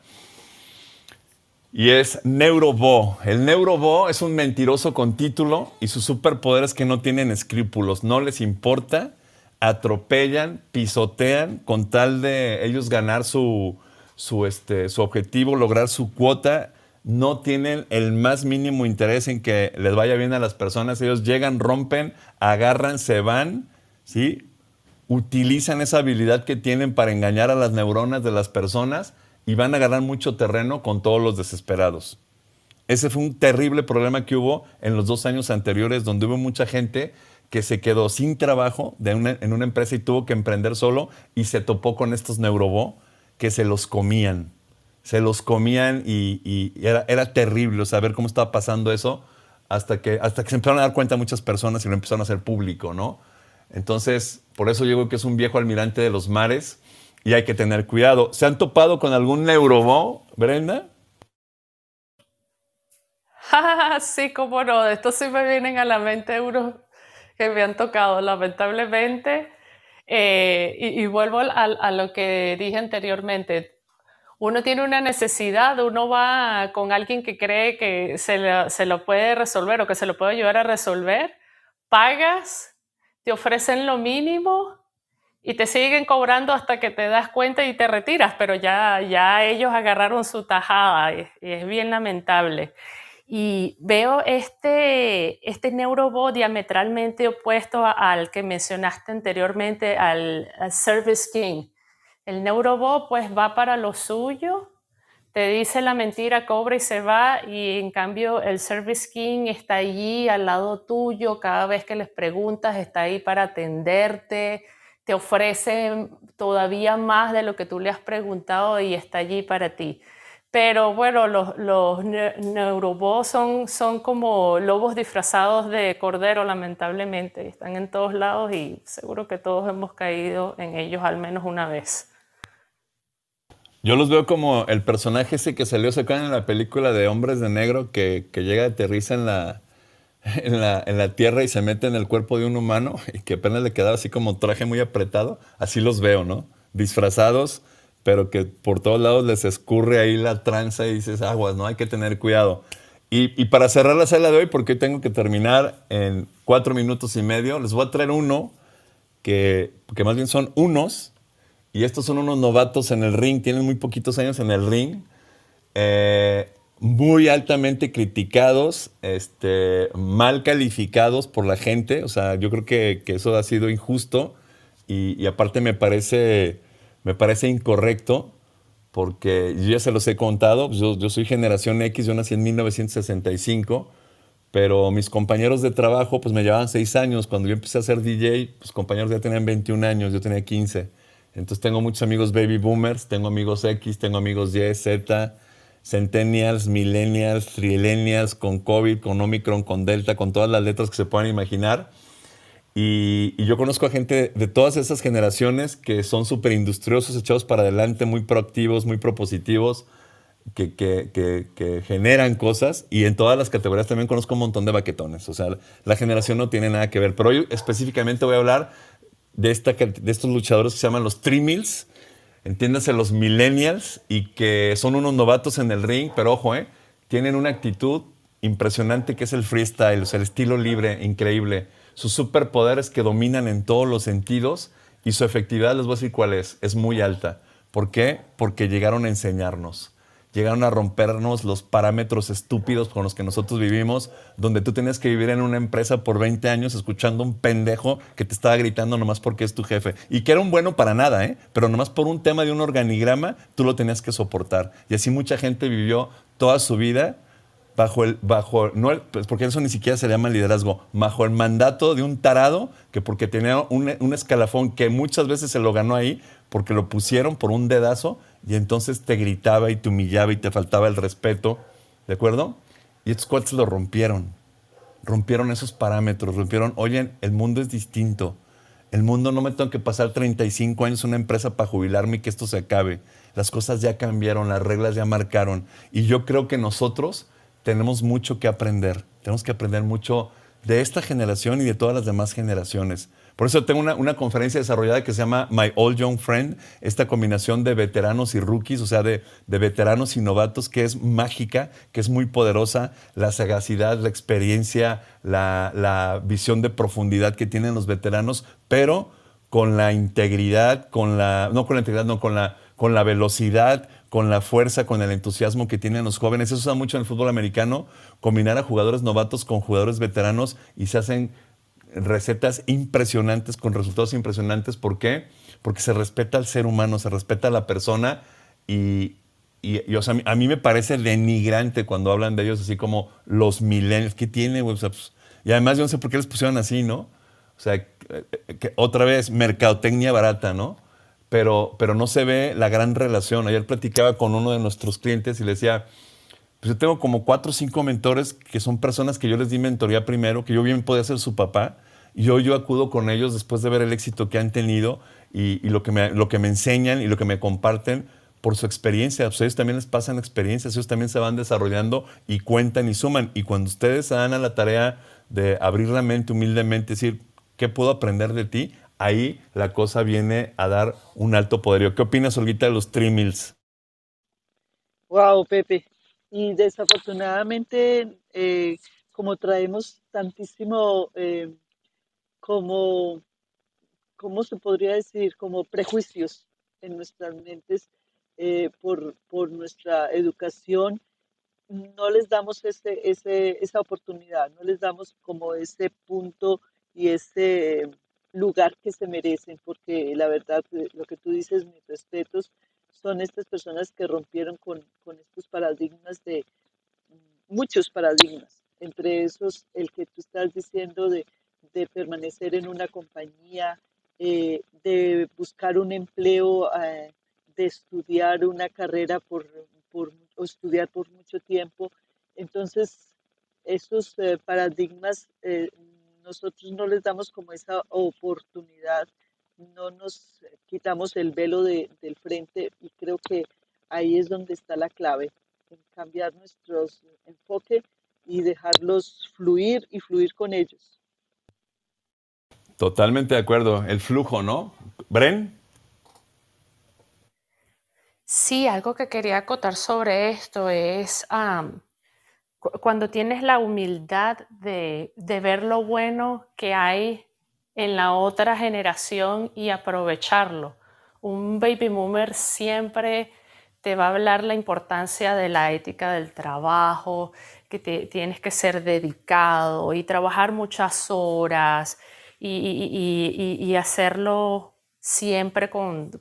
Y es Neurobo. El Neurobo es un mentiroso con título y su superpoder es que no tienen escrúpulos, no les importa, atropellan, pisotean con tal de ellos ganar su, este, su objetivo, lograr su cuota. No tienen el más mínimo interés en que les vaya bien a las personas. Ellos llegan, rompen, agarran, se van ¿sí? utilizan esa habilidad que tienen para engañar a las neuronas de las personas y van a ganar mucho terreno con todos los desesperados. Ese fue un terrible problema que hubo en los dos años anteriores, donde hubo mucha gente que se quedó sin trabajo en una empresa y tuvo que emprender solo y se topó con estos neurobó que se los comían. Se los comían y, era, era, terrible saber cómo estaba pasando eso hasta que, hasta que se empezaron a dar cuenta muchas personas y lo empezaron a hacer público, ¿no? Entonces, por eso yo digo que es un viejo almirante de los mares y hay que tener cuidado. ¿Se han topado con algún neurobo, Brenda? sí, cómo no. Esto estos sí me vienen a la mente euros que me han tocado, lamentablemente. Eh, y, vuelvo a, lo que dije anteriormente. Uno tiene una necesidad, uno va con alguien que cree que se se lo puede resolver o que se lo puede ayudar a resolver, pagas te ofrecen lo mínimo y te siguen cobrando hasta que te das cuenta y te retiras, pero ya, ya ellos agarraron su tajada y, es bien lamentable. Y veo este, este neurobot diametralmente opuesto al que mencionaste anteriormente, al, al Service King. El neurobot pues va para lo suyo, te dice la mentira, cobra y se va, y en cambio el Service King está allí al lado tuyo, cada vez que les preguntas está ahí para atenderte, te ofrece todavía más de lo que tú le has preguntado y está allí para ti. Pero bueno, los, los neurobots son, son como lobos disfrazados de cordero, lamentablemente. Están en todos lados y seguro que todos hemos caído en ellos al menos una vez. Yo los veo como el personaje ese que salió, ¿se acuerdan en la película de Hombres de Negro que, que llega, aterriza en la, en la, tierra y se mete en el cuerpo de un humano y que apenas le quedaba así como traje muy apretado? Así los veo, ¿no? Disfrazados, pero que por todos lados les escurre ahí la tranza y dices, aguas, ¿no? Hay que tener cuidado. Y, para cerrar la sala de hoy, porque tengo que terminar en cuatro minutos y medio, les voy a traer uno que, que más bien son unos y estos son unos novatos en el ring, tienen muy poquitos años en el ring. Eh, muy altamente criticados, este, mal calificados por la gente. O sea, yo creo que, eso ha sido injusto. Y, aparte me parece, me parece incorrecto porque yo ya se los he contado, yo, soy generación X, yo nací en 1965, pero mis compañeros de trabajo pues me llevaban seis años, cuando yo empecé a ser DJ, pues compañeros ya tenían 21 años, yo tenía 15. Entonces tengo muchos amigos baby boomers, tengo amigos X, tengo amigos Y, Z, centennials, millennials, trillennials, con COVID, con Omicron, con Delta, con todas las letras que se puedan imaginar. Y, yo conozco a gente de todas esas generaciones que son súper industriosos, echados para adelante, muy proactivos, muy propositivos, que, que, generan cosas. Y en todas las categorías también conozco un montón de baquetones. O sea, la generación no tiene nada que ver. Pero hoy específicamente voy a hablar de, esta, de estos luchadores que se llaman los Trimils, entiéndase los millennials, y que son unos novatos en el ring, pero ojo, eh, tienen una actitud impresionante que es el freestyle, o sea, el estilo libre, increíble. Sus superpoderes que dominan en todos los sentidos y su efectividad, les voy a decir cuál es, es muy alta. ¿Por qué? Porque llegaron a enseñarnos llegaron a rompernos los parámetros estúpidos con los que nosotros vivimos, donde tú tenías que vivir en una empresa por 20 años escuchando un pendejo que te estaba gritando nomás porque es tu jefe. Y que era un bueno para nada, ¿eh? pero nomás por un tema de un organigrama tú lo tenías que soportar. Y así mucha gente vivió toda su vida bajo el, bajo, no pues, porque eso ni siquiera se llama liderazgo, bajo el mandato de un tarado que porque tenía un, un escalafón que muchas veces se lo ganó ahí, porque lo pusieron por un dedazo, y entonces te gritaba y te humillaba y te faltaba el respeto, ¿de acuerdo? Y estos cuates lo rompieron, rompieron esos parámetros, rompieron, oye, el mundo es distinto, el mundo no me tengo que pasar 35 años en una empresa para jubilarme y que esto se acabe, las cosas ya cambiaron, las reglas ya marcaron, y yo creo que nosotros tenemos mucho que aprender, tenemos que aprender mucho de esta generación y de todas las demás generaciones. Por eso tengo una, conferencia desarrollada que se llama My All Young Friend, esta combinación de veteranos y rookies, o sea, de, veteranos y novatos, que es mágica, que es muy poderosa, la sagacidad, la experiencia, la, la visión de profundidad que tienen los veteranos, pero con la integridad, con la, no con la integridad, no, con la, con la velocidad, con la fuerza, con el entusiasmo que tienen los jóvenes. Eso se usa mucho en el fútbol americano, combinar a jugadores novatos con jugadores veteranos y se hacen recetas impresionantes, con resultados impresionantes. ¿Por qué? Porque se respeta al ser humano, se respeta a la persona y, y, a mí me parece denigrante cuando hablan de ellos así como los millennials. ¿Qué tiene, pues, y además yo no sé por qué les pusieron así, ¿no? O sea, eh, otra vez, mercadotecnia barata, ¿no? Pero, pero no se ve la gran relación. Ayer platicaba con uno de nuestros clientes y le decía, pues, yo tengo como cuatro o cinco mentores que son personas que yo les di mentoría primero, que yo bien podía ser su papá, y hoy yo acudo con ellos después de ver el éxito que han tenido y, lo, que me, lo que me enseñan y lo que me comparten por su experiencia. Ustedes ellos también les pasan experiencias, ellos también se van desarrollando y cuentan y suman. Y cuando ustedes se dan a la tarea de abrir la mente humildemente, decir, ¿qué puedo aprender de ti? Ahí la cosa viene a dar un alto poderío. ¿Qué opinas, Olguita, de los three mills Wow, Pepe. Y desafortunadamente, eh, como traemos tantísimo, eh, como, ¿cómo se podría decir? Como prejuicios en nuestras mentes eh, por, nuestra educación, no les damos ese, ese, esa oportunidad, no les damos como ese punto y ese lugar que se merecen, porque la verdad, lo que tú dices, mis respetos, son estas personas que rompieron con, estos paradigmas de mm, muchos paradigmas, entre esos el que tú estás diciendo de, permanecer en una compañía, eh, de buscar un empleo, eh, de estudiar una carrera por, por, o estudiar por mucho tiempo. Entonces, esos eh, paradigmas nosotros no les damos como esa oportunidad no nos eh, quitamos el velo del frente y creo que ahí es donde está la clave, en cambiar nuestro enfoque y dejarlos fluir y fluir con ellos. Totalmente de acuerdo, el flujo, ¿no? Bren. Sí, algo que quería acotar sobre esto es cuando tienes la humildad de, de ver lo bueno que hay en la otra generación y aprovecharlo. Un baby boomer siempre te va a hablar la importancia de la ética del trabajo, que tienes que ser dedicado y trabajar muchas horas y, hacerlo siempre con,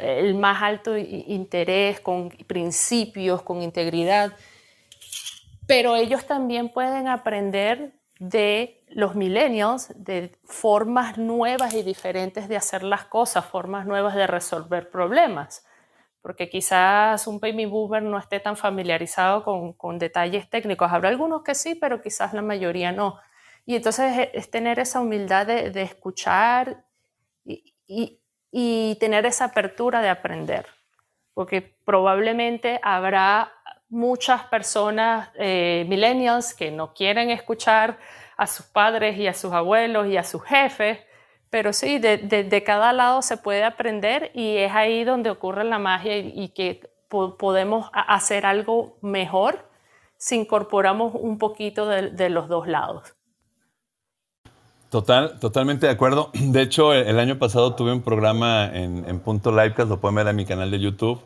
el más alto interés, con principios, con integridad. Pero ellos también pueden aprender de los millennials de formas nuevas y diferentes de hacer las cosas, formas nuevas de resolver problemas, porque quizás un baby boomer no esté tan familiarizado con, detalles técnicos. Habrá algunos que sí, pero quizás la mayoría no. Y entonces es, tener esa humildad de, escuchar y, tener esa apertura de aprender, porque probablemente habrá muchas personas, eh, millennials, que no quieren escuchar a sus padres y a sus abuelos y a sus jefes, pero sí, de, cada lado se puede aprender y es ahí donde ocurre la magia y, que podemos hacer algo mejor si incorporamos un poquito de, los dos lados. Total, totalmente de acuerdo. De hecho, el, año pasado tuve un programa en, Punto Livecast, lo pueden ver en mi canal de YouTube,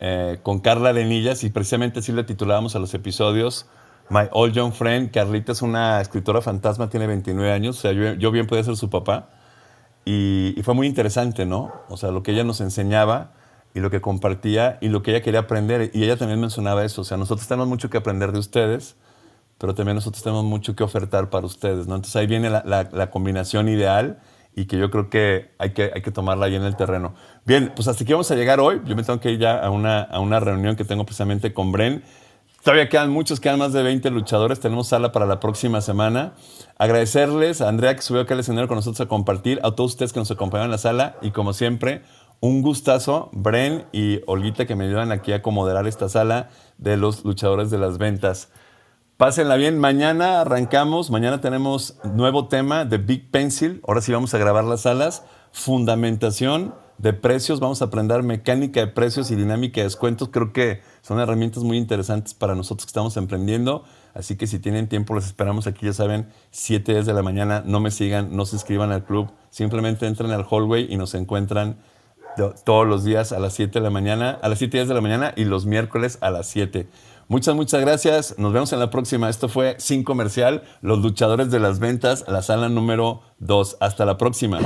eh, con Carla Denillas y precisamente así le titulábamos a los episodios, My old Young Friend, Carlita es una escritora fantasma, tiene 29 años, o sea, yo, bien podía ser su papá. Y, fue muy interesante, ¿no? O sea, lo que ella nos enseñaba y lo que compartía y lo que ella quería aprender. Y ella también mencionaba eso, o sea, nosotros tenemos mucho que aprender de ustedes, pero también nosotros tenemos mucho que ofertar para ustedes, ¿no? Entonces ahí viene la, combinación ideal y que yo creo que hay, que hay que tomarla ahí en el terreno. Bien, pues hasta aquí vamos a llegar hoy. Yo me tengo que ir ya a una, a una reunión que tengo precisamente con Bren. Todavía quedan muchos, quedan más de 20 luchadores. Tenemos sala para la próxima semana. Agradecerles a Andrea que subió acá al escenario con nosotros a compartir, a todos ustedes que nos acompañaron en la sala y como siempre, un gustazo, Bren y Olguita que me ayudan aquí a acomoderar esta sala de los luchadores de las ventas. Pásenla bien, mañana arrancamos, mañana tenemos nuevo tema de Big Pencil, ahora sí vamos a grabar las salas, fundamentación de precios, vamos a aprender mecánica de precios y dinámica de descuentos. Creo que son herramientas muy interesantes para nosotros que estamos emprendiendo. Así que si tienen tiempo, los esperamos aquí, ya saben, 7 de la mañana. No me sigan, no se inscriban al club. Simplemente entren al hallway y nos encuentran todos los días a las 7 de la mañana, a las 7 de la mañana y los miércoles a las 7. Muchas, muchas gracias. Nos vemos en la próxima. Esto fue Sin Comercial, los luchadores de las ventas, la sala número 2. Hasta la próxima.